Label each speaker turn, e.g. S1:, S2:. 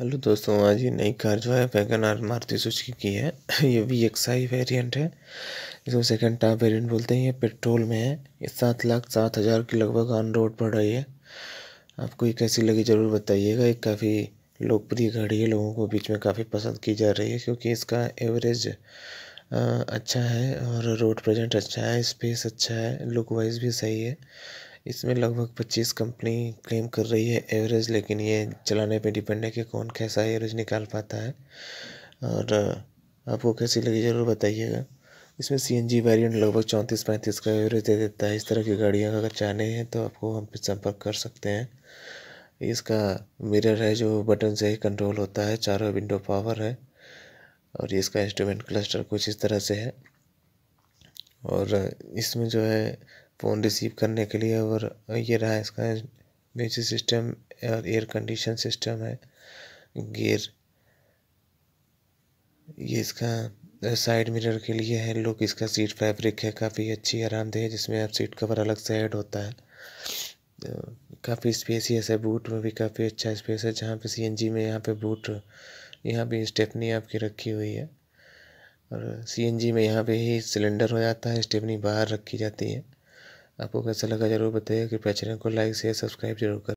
S1: hello दोस्तों आज ये नई कार जो है वैगन आर मारुति सुजुकी की है ये वी एक्साई वेरियंट है इसको सेकंड टाप वेरिएंट बोलते हैं ये पेट्रोल में है ये सात लाख सात हज़ार के लगभग ऑन रोड पड़ रही है आपको ये कैसी लगी ज़रूर बताइएगा ये काफ़ी लोकप्रिय गाड़ी है लोगों को बीच में काफ़ी पसंद की जा रही है क्योंकि इसका एवरेज अच्छा है और रोड प्रजेंट अच्छा है स्पेस अच्छा है लुक वाइज भी सही है इसमें लगभग पच्चीस कंपनी क्लेम कर रही है एवरेज लेकिन ये चलाने पे डिपेंड है कि कौन कैसा एवरेज निकाल पाता है और आपको कैसी लगी ज़रूर बताइएगा इसमें सी एन जी वेरियंट लगभग चौंतीस पैंतीस का एवरेज दे देता है इस तरह की गाड़ियाँ अगर चाहने हैं तो आपको हम पे संपर्क कर सकते हैं इसका मिरर है जो बटन से ही कंट्रोल होता है चारों विंडो पावर है और इसका इंस्ट्रूमेंट क्लस्टर कुछ इस तरह से है और इसमें जो है फ़ोन रिसीव करने के लिए और ये रहा इसका म्यूजिक सिस्टम और एयर कंडीशन सिस्टम है गियर ये इसका साइड मिरर के लिए है लुक इसका सीट फैब्रिक है काफ़ी अच्छी आरामदेह है जिसमें आप सीट कवर अलग से ऐड होता है काफ़ी काफ़ी स्पेसियस है बूट में भी काफ़ी अच्छा स्पेस है जहाँ पे सीएनजी में यहाँ पे बूट यहाँ पे स्टेपनी आपकी रखी हुई है और सीएनजी में यहाँ पे ही सिलेंडर हो जाता है स्टेपनी बाहर रखी जाती है आपको कैसा लगा जरूर बताइए कृपया चैनल को लाइक शेयर सब्सक्राइब जरूर करें